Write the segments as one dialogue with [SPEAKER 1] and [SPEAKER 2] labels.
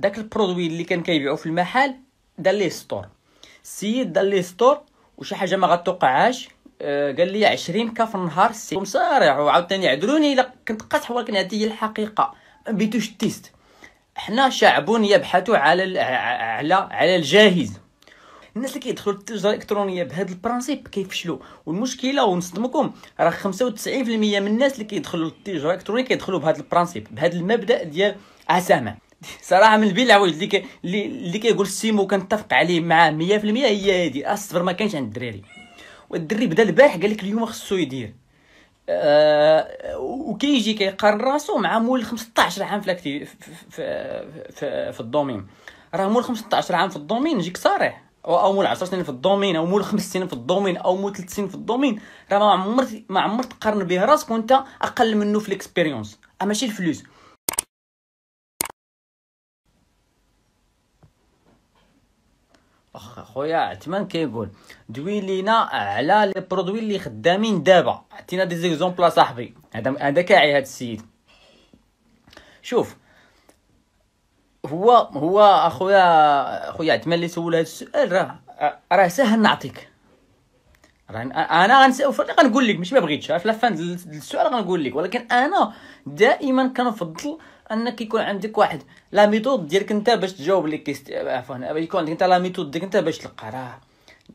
[SPEAKER 1] داك البرودوي اللي كان كيبيعو في المحل دار ليه ستور السيد دار ليه ستور وشي حاجه ما غتوقعهاش آه، قال لي 20 كا في النهار السيد مسارع وعاوتاني عذروني الا كنت قاصح ولكن هذه هي الحقيقه ما بيتوش التيست حنا شعب يبحث على على على الجاهز الناس اللي كيدخلوا التجاره الالكترونيه بهذا البرانسيب كيفشلوا والمشكله ونصدمكم راه 95% من الناس اللي كيدخلوا للتجاره الالكترونيه كيدخلوا بهذا البرانسيب بهذا المبدا ديال عسامه صراحه من بين العويد اللي اللي كيقول سيمو كنتفق عليه معاه 100% هي هادي الصبر ما كانش عند الدراري والدري بدا البارح قال لك اليوم خصو يدير أه وكيجي كيقارن راسو مع مول 15 عام في في في, في, في الدومين راه مول 15 عام في الدومين نجيك صريح او مول 10 سنين في الدومين او مول 5 سنين في الدومين او مول 3 سنين في الدومين راه ما عمرك ما عمرك تقارن به راسك وانت اقل منه في الاكسبيريونس ماشي الفلوس اخ خويا عثمان كيقول دوي لينا على لي برودوي اللي خدامين دابا عطينا دي زيكزومبل صاحبي هذا هذا كاعي هذا السيد شوف هو هو اخويا اخويا عثمان اللي سول هذا السؤال راه راه ساهل نعطيك راه انا غنس... غنقول لك ماشي ما بغيتش في لافان السؤال غنقول لك ولكن انا دائما كنفضل انك يكون عندك واحد لا ميثود ديالك انت باش تجاوب لي كيست عفوا يكون عندك انت لا ميثود ديالك انت باش تلقى راه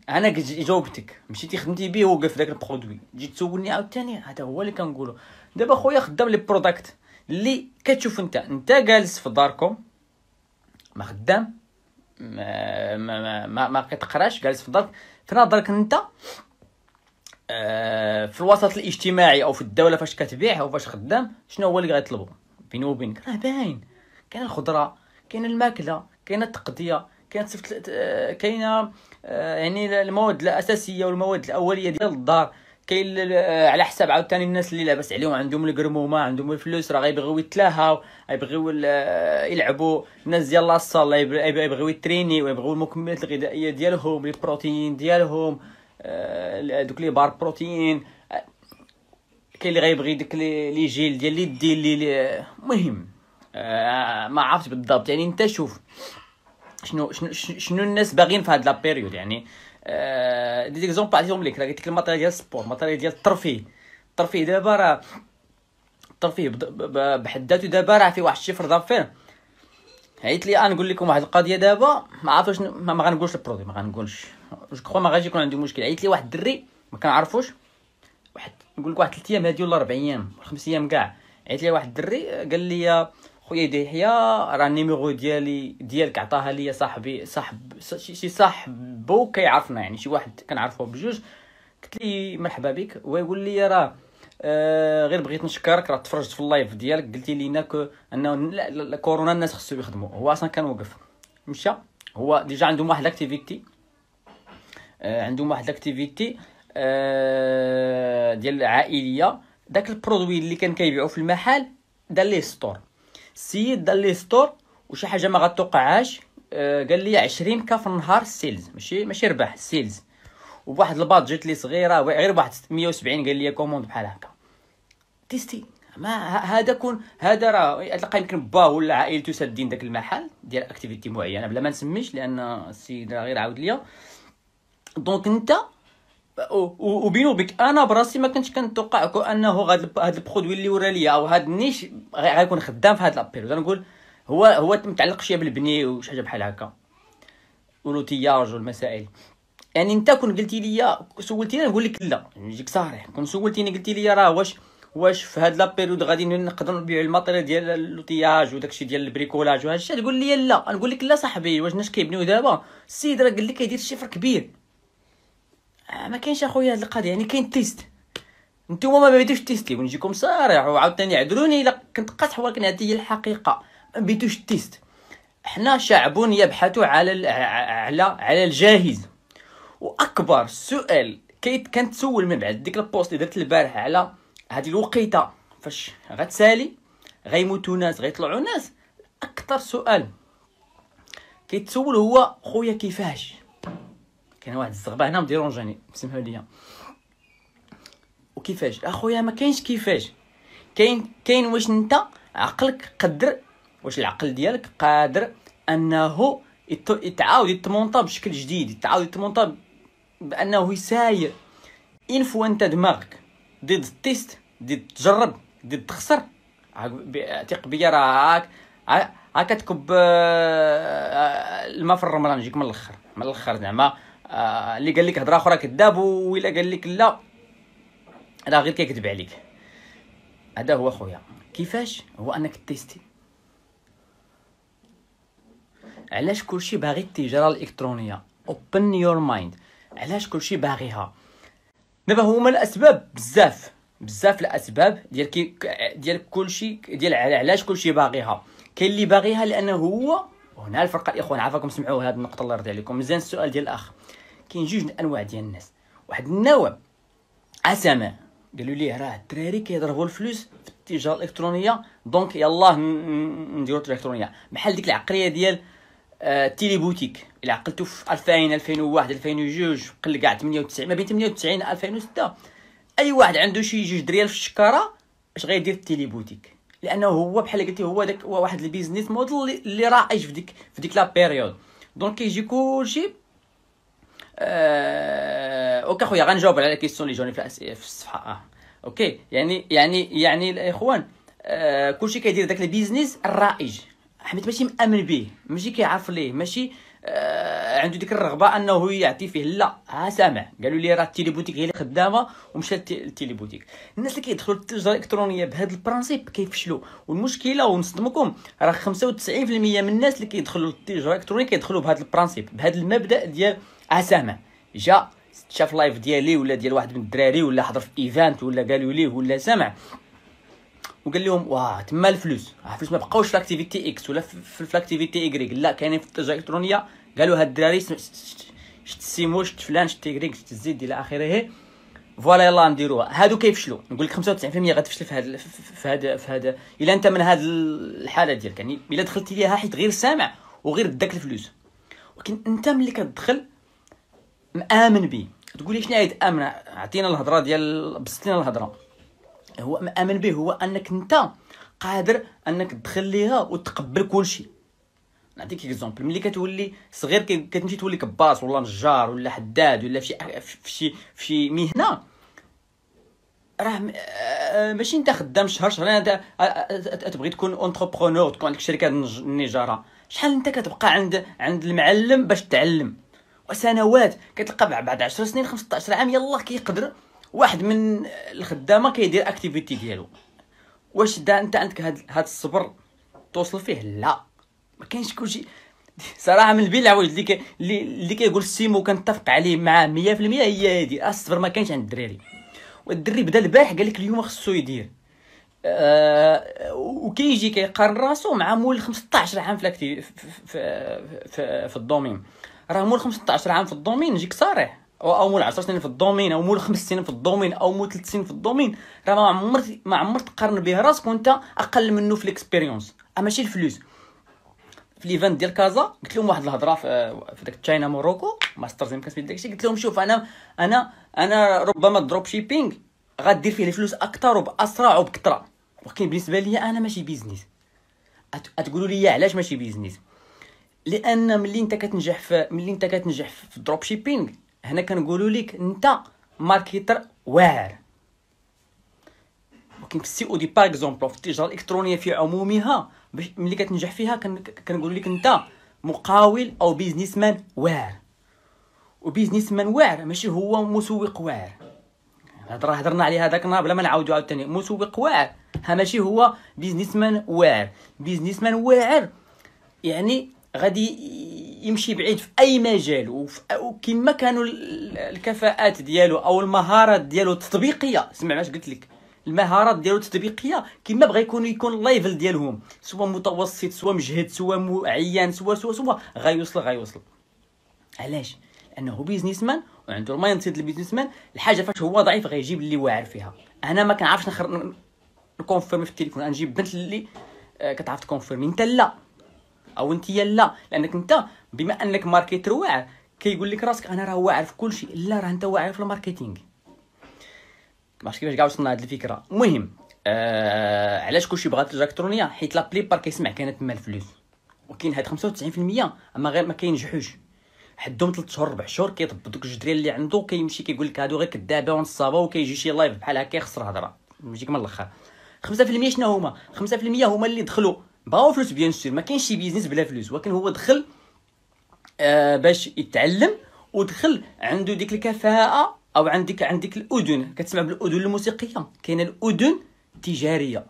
[SPEAKER 1] انا جاوبتك مشيتي خدمتي بيه وقف داك البرودوي جيت تسولني عاوتاني هذا هو اللي كنقولو دابا خويا خدام لي بروداكت اللي كتشوف انت انت جالس في داركم ما خدام ما ما ما, ما كتقراش جالس في دارك في نظرك انت آه، في الوسط الاجتماعي او في الدوله فاش كتبيع او فاش خدام شنو هو اللي غيطلبوا بيني وبينك راه باين كاين الخضره كاين الماكله كاين التقضيه كاين صفت آه، كاين آه، يعني المواد الاساسيه والمواد الاوليه ديال الدار كاين آه، على حساب عاوتاني الناس اللي لاباس عليهم عندهم الكرمومه عندهم الفلوس راه غيبغيو يتلاهاو غيبغيو يلعبوا الناس ديال لاصال يبغيو يتريني ويبغيو المكملات الغذائيه ديالهم البروتين ديالهم دوك لي بار بروتين كاين اللي غيبغي ديك لي جيل ديال لي دي لي المهم آه، ما عرفتش بالضبط يعني انت شوف شنو شنو شنو الناس باغيين في هاد لا بيريود يعني دي زيكزومبل عطيتهم لك راه قلت لك الماتيريال ديال السبور الماتيريال ديال الترفيه الترفيه دابا راه الترفيه بحد ذاته دابا راه فيه واحد الشفر دافير عيط لي نقول لكم واحد القضيه دابا ما عرفتش ما, غنقولش البرودوي ما غنقولش جو كرو ما غاديش يكون عندي مشكل عيط لي واحد الدري ما كنعرفوش واحد نقول لك واحد 3 ايام هادي ولا 4 ايام ولا 5 ايام كاع عيط لي واحد الدري قال لي خويا يحيى راه النيميرو ديالي ديالك عطاها لي صاحبي صاحب شي صاحبو كيعرفنا يعني شي واحد كنعرفو بجوج قلت لي مرحبا بك ويقول لي راه آه غير بغيت نشكرك راه تفرجت في اللايف ديالك قلتي لينا كو انه الكورونا كورونا الناس خصو يخدموا هو اصلا كان وقف مشى هو ديجا عندهم واحد لاكتيفيتي آه عندهم واحد لاكتيفيتي آه، ديال العائليه داك البرودوي اللي كان كيبيعو في المحل دار ليه ستور السيد دار ليه ستور وشي حاجه ما غتوقعهاش آه، قال لي 20 كا في النهار سيلز ماشي ماشي ربح سيلز وبواحد البادجيت لي صغيره غير بواحد 670 قال لي كوموند بحال هكا تيستي ما هذا كون هذا راه تلقى يمكن باه ولا عائلته سادين داك المحل ديال اكتيفيتي معينه بلا ما نسميش لان السيد راه غير عاود ليا دونك انت وبينو بك انا براسي ما كنتش كنتوقع انه هاد هاد البرودوي اللي ورا ليا او هاد النيش غيكون خدام في هاد لابيريود انا نقول هو هو متعلق شويه بالبني وشي حاجه بحال هكا ولوتياج والمسائل يعني انت كون قلتي لي سولتيني نقول لك لا نجيك يعني صريح كون سولتيني قلتي لي راه واش واش في هاد لابيريود غادي نقدر نبيع الماتيريال ديال اللوتياج وداكشي ديال البريكولاج وهادشي تقول لي لا نقول لك لا صاحبي واش الناس كيبنيو دابا السيد راه قال لك كيدير شفر كبير آه، ما كاينش اخويا هاد القضيه يعني كاين تيست نتوما ما بغيتوش تيستي ونجيكم صارع وعاوتاني عذروني الا كنت قاصح ولكن هذه هي الحقيقه ما بغيتوش تيست حنا شعب يبحث على على على الجاهز واكبر سؤال كيت كنتسول من بعد ديك البوست اللي درت البارح على هذه الوقيته فاش غتسالي غيموتوا ناس غيطلعوا ناس اكثر سؤال كيتسول هو خويا كيفاش كاين واحد الزغبه هنا مديرونجاني سمحوا لي وكيفاش اخويا ما كاينش كيفاش كاين كاين واش انت عقلك قدر واش العقل ديالك قادر انه يتعاود يتمونطا بشكل جديد يتعاود يتمونطا بانه يساير ان فوا انت دماغك ضد التيست ضد تجرب ضد تخسر ثق بيا راه هاك هاك تكب آه، الماء في الرمله نجيك من الاخر من الاخر زعما آه، اللي قال لك هضره اخرى كذاب ولا قال لك لا راه غير كيكذب عليك هذا هو خويا كيفاش هو انك تيستي علاش كلشي باغي التجاره الالكترونيه اوبن يور مايند علاش كلشي باغيها دابا هما الاسباب بزاف بزاف الاسباب ديال كي ديال كلشي ديال علاش كلشي باغيها كاين اللي باغيها لانه هو هنا الفرقه الاخوان عافاكم سمعوا هذه النقطه الله يرضي عليكم مزيان السؤال ديال الاخ كاين جوج انواع ديال الناس واحد النوع عتمه قالوا ليه راه الدراري كيضربوا الفلوس في التجاره الالكترونيه دونك يلاه نديروا التجاره الالكترونيه بحال ديك العقليه ديال آه تيلي بوتيك الا عقلتو في 2000 2001 2002 قل كاع 98 ما بين 98 2006 اي واحد عنده شي جوج دريال في الشكاره اش غيدير التيلي بوتيك لانه هو بحال قلتي هو داك هو واحد البيزنس موديل اللي راه عايش في ديك في ديك لا بيريود دونك كيجي كلشي آه... اوكي خويا غنجاوب على الكيستيون اللي جاوني في, الاسئله في الصفحه اه اوكي يعني يعني يعني الاخوان آه... كلشي كيدير داك البيزنس الرائج حيت ماشي مامن به ماشي كيعرف ليه ماشي آه عنده ديك الرغبه انه يعطي فيه لا ها سامع قالوا لي راه التيليبوتيك هي اللي خدامه ومشى بوتيك الناس اللي كيدخلوا للتجاره الالكترونيه بهذا البرانسيب كيفشلوا والمشكله ونصدمكم راه 95% من الناس اللي كيدخلوا للتجاره الالكترونيه كيدخلوا بهذا البرانسيب بهذا المبدا ديال اسامه جا شاف لايف ديالي ولا ديال واحد من الدراري ولا حضر في ايفنت ولا قالوا ليه ولا سمع وقال لهم واه تما الفلوس آه، الفلوس ما بقاوش في لاكتيفيتي اكس ولا في لاكتيفيتي اكريك لا كاينين في التجاره الالكترونيه قالوا هاد الدراري شت سيمو شت فلان شت اكريك شت زيد الى اخره فوالا يلا نديروها هادو كيفشلوا نقول لك 95% غتفشل في هاد في هاد في هاد الا انت من هاد الحاله ديالك يعني الا دخلتي ليها حيت غير سامع وغير داك الفلوس ولكن انت ملي كتدخل مآمن به تقول لي شنو عيد امن عطينا الهضره ديال بسطينا الهضره هو مآمن به هو انك انت قادر انك تدخل ليها وتقبل كل شيء نعطيك اكزومبل ملي كتولي صغير كتمشي تولي كباص ولا نجار ولا حداد ولا في شي في شي مهنه راه آه، ماشي انت خدام شهر شهرين تبغي تكون اونتربرونور تكون عندك شركه نجاره شحال انت كتبقى عند عند المعلم باش تعلم وسنوات كتلقى بعد 10 سنين 15 عام يلاه كيقدر واحد من الخدامه كيدير اكتيفيتي ديالو واش دا انت عندك هاد, هاد الصبر توصل فيه لا ما كاينش كلشي صراحه من بين العوايد اللي كي اللي كيقول سيمو كنتفق عليه معاه 100% هي هادي آه، الصبر ما كاينش عند الدراري والدري بدا البارح قال لك اليوم خصو يدير أه وكيجي كيقارن راسو مع مول 15 عام في في في, في, في, في الدومين راه مول 15 عام في الدومين نجيك صريح او مول 10 سنين في الدومين او مول 5 سنين في الدومين او مول 3 سنين في الدومين راه ما عمر ما عمر تقارن به راسك وانت اقل منه في الاكسبيريونس ماشي الفلوس في ليفان ديال كازا قلت لهم واحد الهضره في, في داك تشاينا موروكو ماسترز يمكن سميت داكشي قلت لهم شوف انا انا انا ربما الدروب شيبينغ غدير فيه الفلوس اكثر وباسرع وبكثره ولكن بالنسبه لي انا ماشي بيزنس تقولوا لي علاش ماشي بيزنس لان ملي انت كتنجح في ملي انت كتنجح في الدروب شيبينغ هنا كنقولوا لك انت ماركتر واعر ولكن في السي او دي باغ اكزومبل في التجاره الالكترونيه في عمومها ملي كتنجح فيها كنقولوا لك انت مقاول او بيزنس مان واعر وبيزنس مان واعر ماشي هو مسوق واعر الهضره هضرنا عليها هذاك النهار بلا ما نعاودو عاوتاني مسوق واعر ها ماشي هو بيزنس مان واعر بيزنس مان واعر يعني غادي يمشي بعيد في اي مجال وكما كانوا الكفاءات ديالو او المهارات ديالو التطبيقيه سمع علاش قلت لك المهارات ديالو التطبيقيه كما بغا يكون يكون الليفل ديالهم سواء متوسط سواء مجهد سواء عيان سواء سواء سواء غيوصل غيوصل علاش لانه بيزنس مان وعنده المايند سيت البيزنس مان الحاجه فاش هو ضعيف غيجيب اللي واعر فيها انا ما كنعرفش نخر نكونفيرمي في التليفون نجيب بنت اللي آه، كتعرف تكونفيرمي انت لا او انت لا لانك انت بما انك ماركتر واعر كيقول لك راسك انا راه واعر في كل شيء لا راه انت واعر في الماركتينغ ماعرفتش كيفاش كاع وصلنا هذه الفكره المهم آه علاش كلشي بغات الالكترونيه حيت لا بليبار كيسمع كانت مال فلوس وكاين هاد 95% اما غير ما كينجحوش حدهم 3 شهور 4 شهور كيطبط دوك الجدري اللي عنده كيمشي كيقول لك هادو غير كذابه ونصابه وكيجي شي لايف بحال هكا يخسر هضره نجيك من الاخر 5% شنو هما 5% هما اللي دخلوا بغاو فلوس بيان سور ما كاينش شي بيزنس بلا فلوس ولكن هو دخل آه باش يتعلم ودخل عنده ديك الكفاءه او عندك عندك الاذن كتسمع بالاذن الموسيقيه كاينه الاذن التجاريه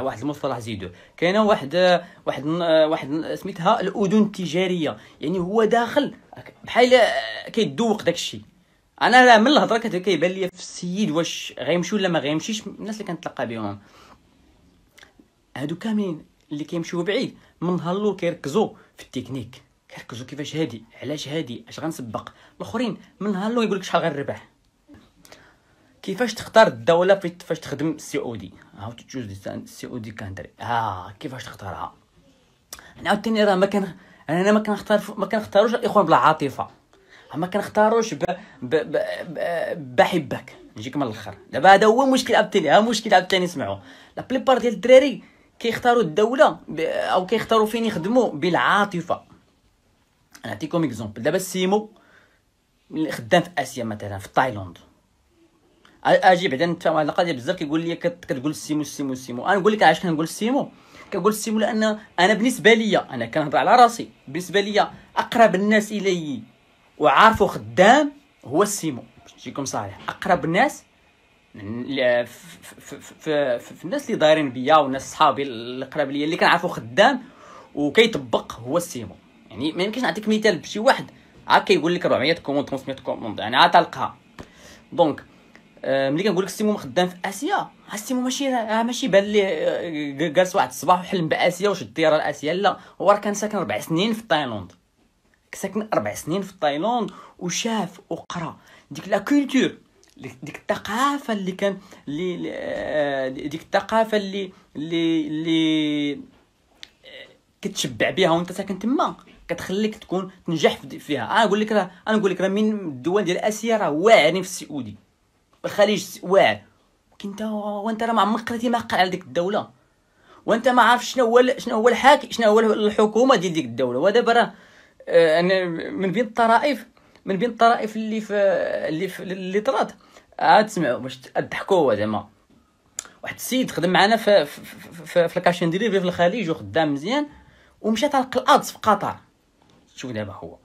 [SPEAKER 1] واحد المصطلح زيدو كاينه واحد واحد واحد سميتها الاذن التجاريه يعني هو داخل بحال كيدوق داك الشيء انا لا من الهضره كيبان لي في السيد واش غيمشي ولا ما غيمشيش الناس اللي كنتلقى بهم هادو كاملين اللي كيمشيو بعيد من نهار الاول كيركزوا في التكنيك كيركزوا كيفاش هادي علاش هادي اش غنسبق الاخرين من نهار الاول يقول لك شحال غنربح كيفاش تختار الدوله فاش تخدم سي او دي هاو تو تشوز سي او دي كانتري اه كيفاش تختارها انا عاوتاني راه ما كان انا ما كنختار ما كنختاروش الاخوان بلا عاطفه ما كنختاروش ب... ب... ب... بحبك نجيك من الاخر دابا هذا هو مشكل عاوتاني ها مشكل عاوتاني سمعوا لا بليبار ديال الدراري كيختاروا الدوله او كيختاروا فين يخدموا بالعاطفه نعطيكم اكزومبل دابا السيمو خدام في اسيا مثلا في تايلاند اجي بعدا نتفاهم على القضيه بزاف كيقول لي كتقول السيمو السيمو سيمو انا نقول لك علاش كنقول السيمو كنقول السيمو لان انا بالنسبه ليا انا كنهضر على راسي بالنسبه ليا اقرب الناس الي وعارفه خدام هو السيمو باش نجيكم صالح اقرب الناس في, في, في الناس اللي دايرين بيا والناس صحابي القراب ليا اللي كنعرفو خدام وكيطبق هو السيمو يعني ما يمكنش نعطيك مثال بشي واحد عا كيقول لك 400 كوموند 500 كوموند يعني عا تلقاها دونك آه، ملي كنقول لك السيمو خدام في اسيا السيمو ماشي ماشي بان لي آه، جالس واحد الصباح وحلم باسيا وشد الطياره لاسيا لا هو راه كان ساكن ربع سنين في تايلاند ساكن ربع سنين في تايلاند وشاف وقرا ديك لا كولتور ديك الثقافه اللي كان اللي آه، ديك الثقافه اللي اللي اللي آه، كتشبع بها وانت ساكن تما كتخليك تكون تنجح فيها انا نقول لك راه انا نقول لك راه من الدول ديال اسيا راه واعرين في السعودي او الخليج واعر وانت وانت راه ما عمرك قريتي ما قال على ديك الدوله وانت ما عارف شنو هو شنو هو الحاكم شنو هو الحكومه ديال ديك الدوله ودابا راه انا من بين الطرائف من بين الطرائف اللي في اللي في اللي طرات عاد تسمعوا باش تضحكوا زعما واحد السيد خدم معنا في في, في, الكاشين ديريفي في الخليج وخدام مزيان ومشى تلقى الادز في قطر شوف دابا هو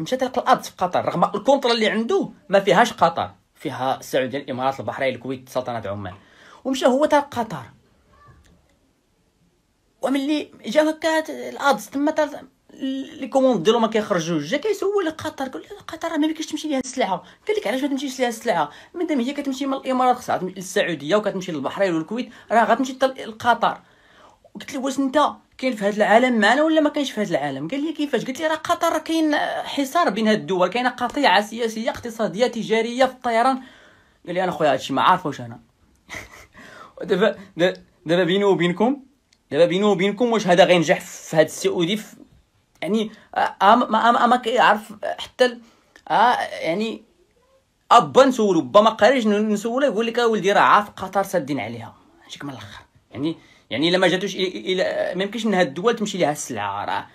[SPEAKER 1] مشى تلقى الادز في قطر رغم الكونترا اللي عنده ما فيهاش قطر فيها السعوديه الامارات البحرين الكويت سلطنه عمان ومشى هو تلقى قطر وملي جا هكا الادز تما لي كوموند ديالو ما كيخرجوش جا كيسول قطر قال له قطر ما بكاش تمشي ليها السلعه قال لك علاش ما تمشيش ليها السلعه مادام هي كتمشي من الامارات خصها للسعوديه وكتمشي للبحرين والكويت راه غتمشي حتى لقطر قلت له واش انت كاين في هذا العالم معنا ولا ما كاينش في هذا العالم قال لي كيفاش قلت لي راه قطر كاين حصار بين هاد الدول كاينه قطيعه سياسيه اقتصاديه تجاريه في الطيران قال لي انا خويا هادشي ما عارفوش انا دابا دابا بيني وبينكم دابا بيني وبينكم واش هذا غينجح في هاد السي او دي يعني آه، آه، ما آه، ما ما كيعرف حتى يعني ابا نسولو با ما قاريش نسولو يقول لك ولدي راه عارف قطر سادين عليها هادشي من الاخر يعني يعني الا ما جاتوش الى ما يمكنش ان هاد الدول تمشي ليها السلعه راه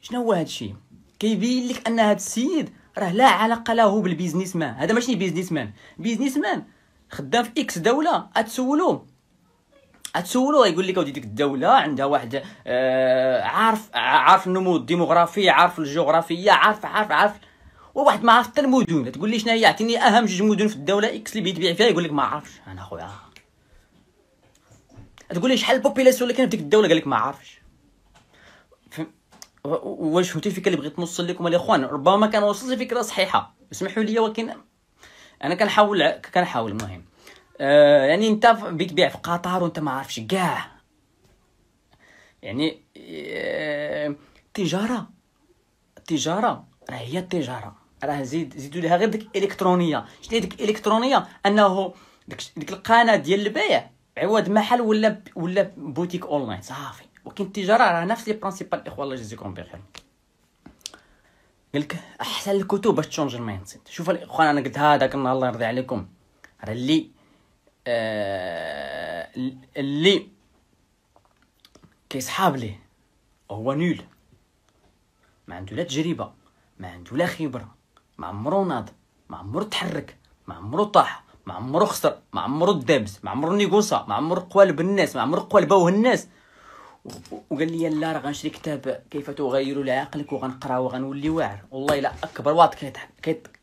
[SPEAKER 1] شنو هو هاد الشيء كيبين لك ان هاد السيد راه لا علاقه له بالبيزنس مان هذا ماشي بيزنس مان بيزنس مان خدام في اكس دوله اتسولوه تسولو يقول لك اودي ديك الدوله عندها واحد آه عارف عارف النمو الديموغرافي عارف الجغرافيه عارف عارف عارف وواحد ما عارف حتى المدن تقول لي شنو هي اعطيني اهم جوج مدن في الدوله اكس اللي بيتبيع فيها يقول لك ما عارفش انا خويا تقول لي شحال البوبيلاسيون اللي كاين في ديك الدوله قال لك ما عارفش واش فهمتي الفكره اللي بغيت نوصل لكم الاخوان ربما كان وصلت الفكره صحيحه اسمحوا لي ولكن انا كنحاول كنحاول المهم آه، يعني انت بيك تبيع في قطر وانت ما عارفش كاع يعني التجاره آه، التجاره راه هي التجاره راه زيد زيدوا لها غير ديك الالكترونيه شنو ديك الالكترونيه انه ديك, ديك القناه ديال البيع عوض محل ولا ولا بوتيك اونلاين صافي ولكن التجاره راه نفس لي برانسيبال الاخوه الله يجزيكم بخير قالك احسن الكتب باش تشونج المايند سيت شوف الاخوان انا قلت هذاك النهار الله يرضي عليكم راه اللي آه، اللي كيصحاب ليه هو نول ما عنده لا تجربه ما عنده لا خبره ما عمرو ناض ما عمرو تحرك ما عمرو طاح ما عمرو خسر ما عمرو دابز ما عمرو نيغوصا ما عمرو قوالب الناس ما عمرو قوالبوه الناس وقال لي لا راه غنشري كتاب كيف تغير لعقلك وغنقراو وغنولي واعر والله الا اكبر واحد كيضحك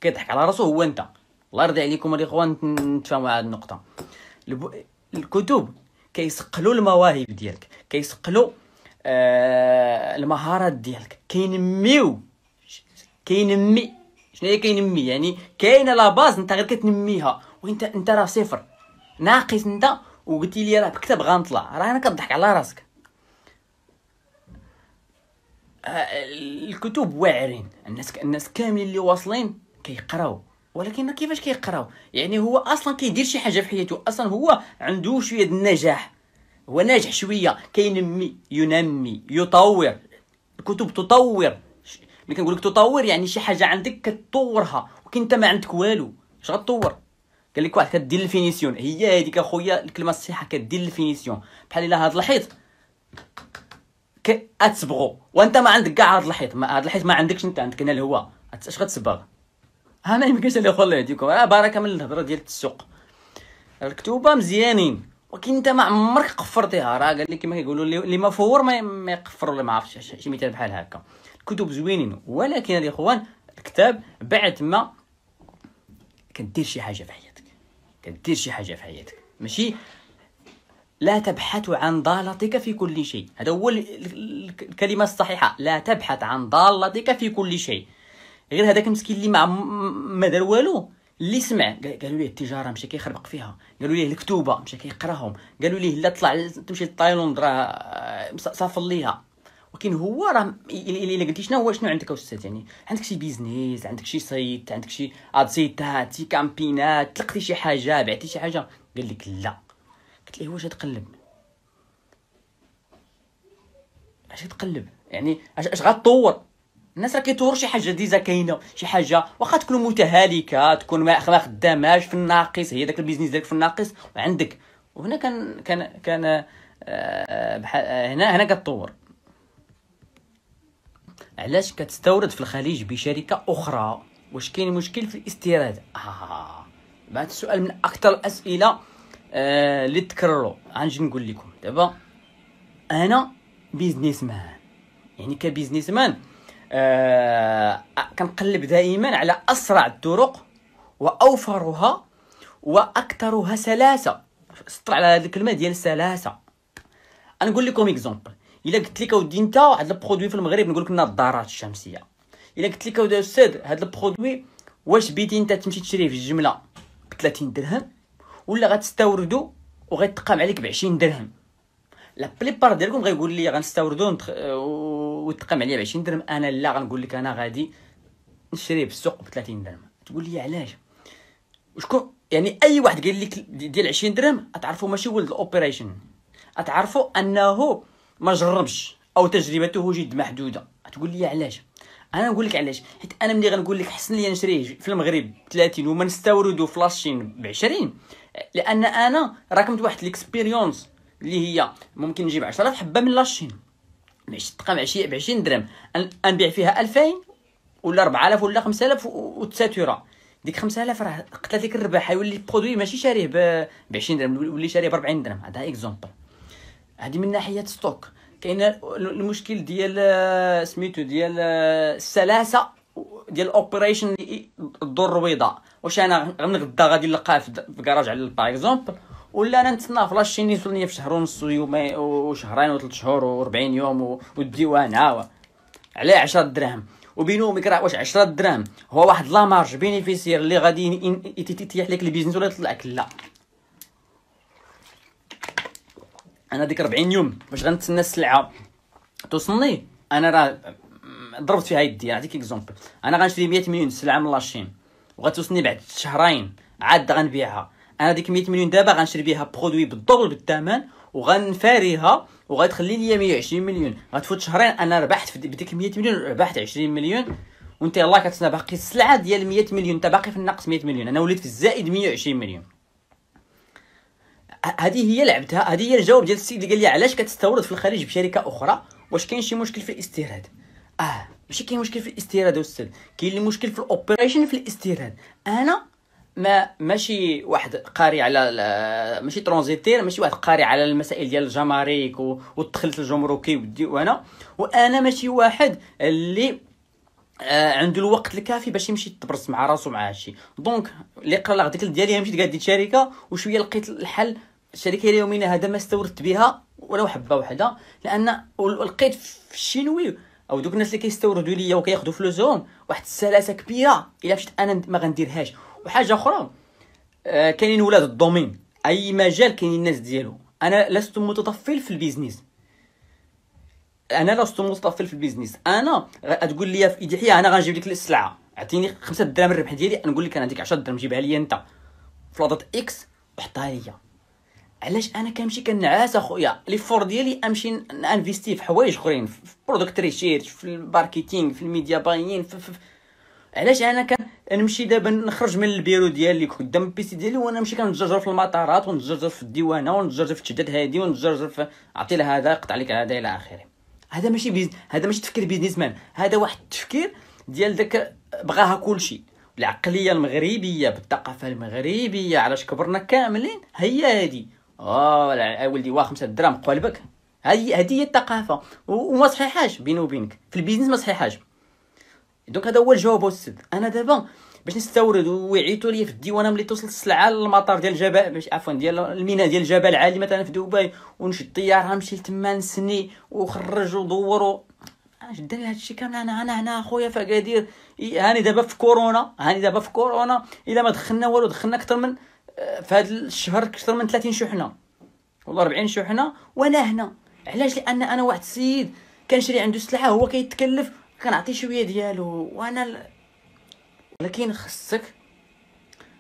[SPEAKER 1] كيضحك على راسو هو انت الله يرضي عليكم الاخوان نتفاهموا على النقطه الب... الكتب كيسقلوا المواهب ديالك كيسقلوا آه المهارات ديالك كينميو كينمي شنو هي كينمي يعني كاينه لا باز انت غير كتنميها وانت انت راه صفر ناقص انت وقلتي لي راه بكتاب غنطلع راه انا كضحك على راسك آه، الكتب واعرين الناس الناس كاملين اللي واصلين كيقراو ولكن كيفاش كيقراو يعني هو اصلا كيدير شي حاجه في حياته اصلا هو عنده شويه النجاح هو ناجح شويه كينمي ينمي يطور الكتب تطور ملي كنقول لك تطور يعني شي حاجه عندك كتطورها ولكن انت ما عندك والو اش غتطور قال لك واحد كدير الفينيسيون هي هذيك اخويا الكلمه الصحيحه كدير الفينيسيون بحال الا هذا الحيط كتصبغو وانت ما عندك كاع هذا الحيط هذا الحيط ما عندكش انت عندك هنا الهواء اش غتصبغ انا يمكنش اللي يقول يديكم راه باركه من الهضره ديال السوق الكتوبه مزيانين ولكن انت ما عمرك قفرتيها راه قال لي كما كيقولوا اللي ما فور ما يقفر ولا ما عرفش شي مثال بحال هكا الكتب زوينين ولكن الاخوان الكتاب بعد ما كدير شي حاجه في حياتك كدير شي حاجه في حياتك ماشي لا تبحث عن ضالتك في كل شيء هذا هو الكلمه الصحيحه لا تبحث عن ضالتك في كل شيء غير هذاك المسكين اللي ما ما دار والو اللي سمع قالوا ليه التجاره مشى كيخربق فيها قالوا ليه الكتوبه مشى كيقراهم قالوا ليه لا طلع تمشي لتايلاند راه سافر آه، ليها ولكن هو راه الا قلتي شنو هو شنو عندك استاذ يعني عندك شي بيزنيس عندك شي سيت عندك شي ادسيتات شي كامبينات تلقتي شي حاجه بعتي شي حاجه قال لك لا قلت ليه واش تقلب اش تقلب يعني اش غتطور الناس راه كيطوروا شي حاجه جديده كاينه شي حاجه واخا تكون متهالكه تكون ما خداماش في الناقص هي داك البيزنس ديالك في الناقص وعندك وهنا كان كان كان آه، آه، آه، هنا هنا كتطور علاش كتستورد في الخليج بشركه اخرى واش كاين مشكل في الاستيراد اه بعد السؤال من اكثر الاسئله آه اللي تكرروا غنجي نقول لكم دابا انا بيزنس مان يعني كبيزنس مان آه، كنقلب دائما على اسرع الطرق واوفرها واكثرها سلاسه سطر على هذه الكلمه ديال سلاسه نقول لكم اكزومبل الا قلت لك اودي انت واحد البرودوي في المغرب نقول لك النظارات الشمسيه الا قلت لك اودي استاذ هذا البرودوي واش بيتي انت تمشي تشريه في الجمله ب 30 درهم ولا غتستوردو وغيتقام عليك ب 20 درهم لا بليبار ديالكم غيقول لي غنستوردو آه، وتقام عليا ب 20 درهم انا لا غنقول لك انا غادي نشري في السوق ب 30 درهم تقول لي علاش وشكون يعني اي واحد قال لك ديال 20 درهم تعرفوا ماشي ولد الاوبريشن تعرفوا انه ما جربش او تجربته جد محدوده تقول لي علاش انا نقول لك علاش حيت انا ملي غنقول لك حسن لي نشريه في المغرب ب 30 وما نستوردو في لاشين ب 20 لان انا راكمت واحد الاكسبيريونس اللي هي ممكن نجيب 10 حبه من لاشين ماشي تقام ب 20 درهم نبيع فيها 2000 ولا 4000 ولا 5000 وتساتورا ديك 5000 راه قتلت لك الربح يولي برودوي ماشي شاريه ب 20 درهم يولي شاريه ب 40 درهم هذا اكزومبل هذه من ناحيه ستوك كاين المشكل ديال آه، سميتو ديال آه، السلاسه ديال الاوبريشن الدور الرويضه واش انا غنغدا غادي نلقاها في كراج على باغ اكزومبل ولا انا نتسنى في لاشين يوصل في شهر ونص ويومين وشهرين وثلاث شهور و40 يوم والديوان هاوا عليه 10 دراهم وبينهم راه واش 10 دراهم هو واحد لا مارج بينيفيسير اللي غادي يتيح لك البيزنس ولا يطلعك لا انا ديك 40 يوم باش غنتسنى السلعه توصلني انا راه ضربت فيها يدي نعطيك اكزومبل انا غنشري 100 مليون سلعه من لاشين وغتوصلني بعد شهرين عاد غنبيعها انا ديك 100 مليون دابا غنشري بها برودوي بالضبط بالثمن وغنفاريها وغتخلي لي 120 مليون غتفوت شهرين انا ربحت بديك 100 مليون ربحت 20 مليون وانت يلاه كتسنى باقي السلعه ديال 100 مليون انت باقي في النقص 100 مليون انا وليت في الزائد 120 مليون هذه هي لعبتها هذه هي الجواب ديال السيد اللي قال لي علاش كتستورد في الخارج بشركه اخرى واش كاين شي مشكل في الاستيراد اه ماشي كاين مشكل في الاستيراد استاذ كاين المشكل في الاوبريشن في الاستيراد انا ما ماشي واحد قاري على ماشي ترونزيتير ماشي واحد قاري على المسائل ديال الجمارك والتخليص الجمركي ودي وانا وانا ماشي واحد اللي آه عنده الوقت الكافي باش يمشي يتبرص مع راسو مع هادشي دونك اللي قرا الارتيكل ديالي مشيت قاد شركه وشويه لقيت الحل الشركه اليوميه هذا ما استوردت بها ولو حبه وحده لان لقيت في الشينوي او دوك الناس اللي كيستوردوا ليا وكياخذوا فلوسهم واحد السلاسه كبيره الا مشيت انا ما غنديرهاش وحاجه اخرى آه، كاينين ولاد الدومين اي مجال كاينين الناس ديالو انا لست متطفل في البيزنس انا لست متطفل في البيزنس انا تقول لي في ايدي انا غنجيب لك السلعه اعطيني خمسة دراهم الربح ديالي نقول لك انا عندك 10 دراهم جيبها لي انت في لحظه اكس وحطها لي علاش انا كنمشي كنعاس اخويا لي فور ديالي امشي انفيستي في حوايج اخرين في برودكت ريشيرش في الماركتينغ في الميديا باينين في, في, في علاش انا كنمشي دابا نخرج من البيرو ديالي قدام البيسي ديالي وانا نمشي كنتجرجر في المطارات ونتجرجر في الديوانه ونتجرجر في التجدد هادي ونتجرجر في عطي لها هذا قطع لك هذا الى اخره هذا ماشي بيزن... هذا ماشي تفكير بيزنس مان هذا واحد التفكير ديال داك بغاها كلشي العقليه المغربيه بالثقافه المغربيه علاش كبرنا كاملين هي هادي اه ولدي واه خمسة دراهم قلبك هادي هذه هي الثقافه وما صحيحاش بيني وبينك في البيزنس ما صحيحاش دونك هذا هو الجواب السد انا دابا باش نستورد ويعيطوا لي في الديوانه ملي توصل السلعه للمطار ديال الجبل باش عفوا ديال الميناء ديال الجبل عالي مثلا في دبي ونشد الطياره نمشي لتما نسني وخرج ودور اش آه، داري هادشي كامل انا انا هنا اخويا في اكادير هاني دابا في كورونا هاني دابا في كورونا الا ما دخلنا والو دخلنا اكثر من آه، في هذا الشهر اكثر من 30 شحنه والله 40 شحنه وانا هنا علاش لان انا واحد السيد كنشري عنده سلعه هو كيتكلف كنعطي شويه ديالو وانا ولكن خصك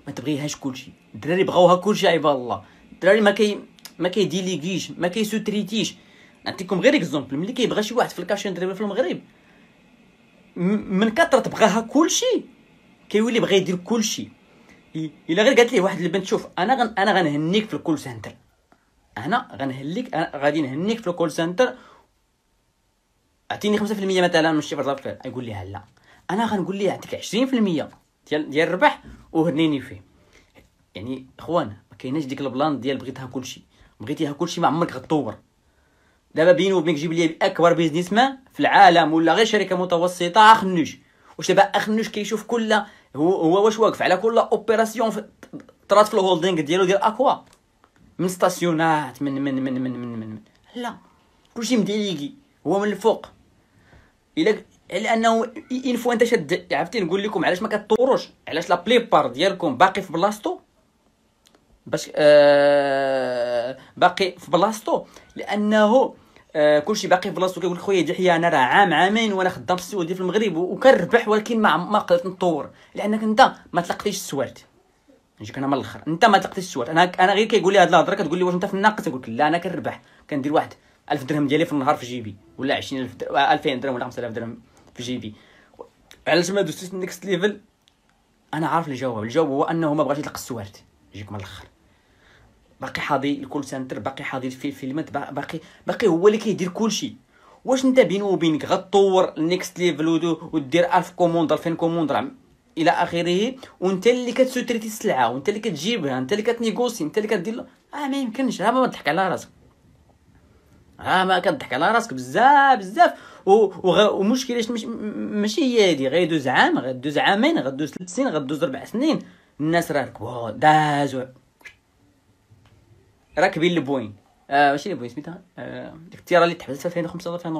[SPEAKER 1] ما تبغيهاش كلشي الدراري بغاوها كلشي عباد الله الدراري ما كي ما كيديليغيش ما كيسوتريتيش نعطيكم غير اكزومبل ملي كيبغى شي واحد في الكاشين دريبل في المغرب من كثرة بغاها كلشي كيولي بغا يدير كلشي الا غير قالت ليه واحد البنت شوف انا غن انا غنهنيك في الكول سنتر انا غنهليك غادي نهنيك في الكول سنتر اعطيني 5% مثلا من شي ضرب غيقول يقول لا انا غنقول ليه عندك 20% ديال ديال الربح وهنيني فيه يعني اخوان ما كايناش ديك البلان ديال بغيتها كلشي بغيتيها كلشي ما عمرك غتطور دابا بيني وبينك جيب لي اكبر بيزنس مان في العالم ولا غير شركه متوسطه اخنوش واش دابا اخنوش كيشوف كل هو, هو واش واقف على كل اوبيراسيون طرات في الهولدينغ ديالو ديال اكوا من ستاسيونات من من من من من, من, من. لا كلشي مديليكي هو من الفوق الا لانه اين فوا انت شد عرفتي نقول لكم علاش ما كتطوروش علاش لا بار ديالكم باقي في بلاصتو باش آه باقي في بلاصتو لانه آه كلشي باقي في بلاصتو كيقول خويا دحيا انا راه عام عامين وانا خدام في السعوديه في المغرب وكنربح ولكن ما ما قدرت نطور لانك انت ما تلقتيش السوارد نجيك انا من الاخر انت ما تلقتيش السوارد انا انا غير كيقول لي هاد الهضره كتقول لي واش انت في الناقص يقول لك لا انا كنربح كندير واحد 1000 درهم ديالي في النهار في جيبي ولا 20000 درهم 2000 درهم ولا 5000 درهم في جيبي علاش ما دوزتش النيكست ليفل انا عارف الجواب الجواب هو انه ما بغاش يطلق السوارت يجيك من الاخر باقي حاضي الكول سنتر باقي حاضي الفيلمات باقي باقي هو اللي كيدير كلشي واش انت بينه وبينك غتطور النيكست ليفل ودير 1000 كوموند 2000 كوموند الى اخره وانت اللي كتسوتريتي السلعه وانت اللي كتجيبها انت اللي كتنيغوسي انت اللي كدير اه ما يمكنش ما تضحك على راسك راه ما كضحك على راسك بزاف بزاف ومشكلة مش ماشي هي هادي غيدوز عام غدوز عامين غدوز ثلاث سنين غدوز ربع سنين الناس راه ركبوا دازو راكبين البوين آه ماشي البوين سميتها آه ديك التيرا اللي تحبس في 2005 ولا